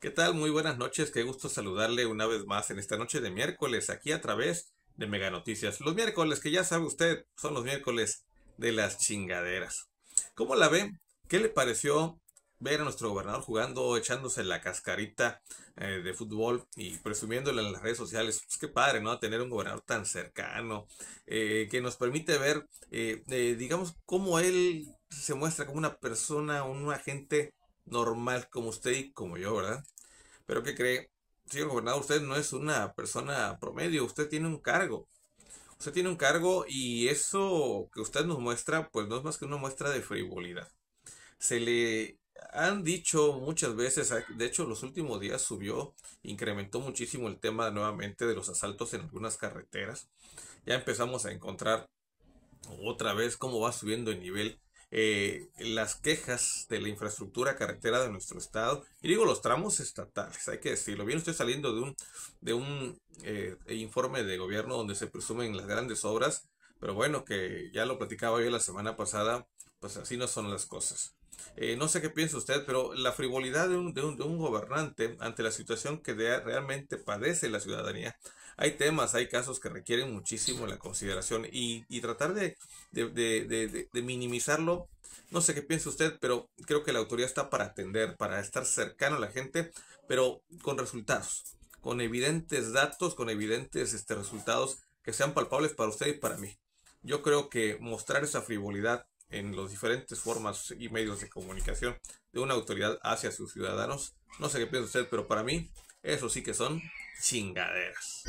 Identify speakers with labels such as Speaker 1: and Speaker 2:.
Speaker 1: ¿Qué tal? Muy buenas noches, qué gusto saludarle una vez más en esta noche de miércoles aquí a través de Mega Noticias. Los miércoles, que ya sabe usted, son los miércoles de las chingaderas. ¿Cómo la ve? ¿Qué le pareció ver a nuestro gobernador jugando, echándose la cascarita eh, de fútbol y presumiéndole en las redes sociales? Pues qué padre, ¿no? Tener un gobernador tan cercano, eh, que nos permite ver, eh, digamos, cómo él se muestra como una persona, un agente normal como usted y como yo, ¿verdad? Pero que cree? Señor gobernador, usted no es una persona promedio, usted tiene un cargo. Usted tiene un cargo y eso que usted nos muestra, pues no es más que una muestra de frivolidad. Se le han dicho muchas veces, ah, de hecho los últimos días subió, incrementó muchísimo el tema nuevamente de los asaltos en algunas carreteras. Ya empezamos a encontrar otra vez cómo va subiendo el nivel eh, las quejas de la infraestructura carretera de nuestro estado. Y digo los tramos estatales, hay que decirlo. Bien, estoy saliendo de un, de un eh, informe de gobierno donde se presumen las grandes obras, pero bueno, que ya lo platicaba yo la semana pasada, pues así no son las cosas. Eh, no sé qué piensa usted, pero la frivolidad de un, gobernante ante la situación que realmente padece la ciudadanía. Hay temas, hay casos que requieren muchísimo la consideración y, tratar de, minimizarlo no sé qué piensa usted, pero creo que la autoridad está para atender, para estar cercano a la gente, pero con resultados, con evidentes datos, con evidentes este, resultados que sean palpables para usted y para mí. Yo creo que mostrar esa frivolidad en las diferentes formas y medios de comunicación de una autoridad hacia sus ciudadanos. No sé qué piensa usted, pero para mí, eso sí que son chingaderas.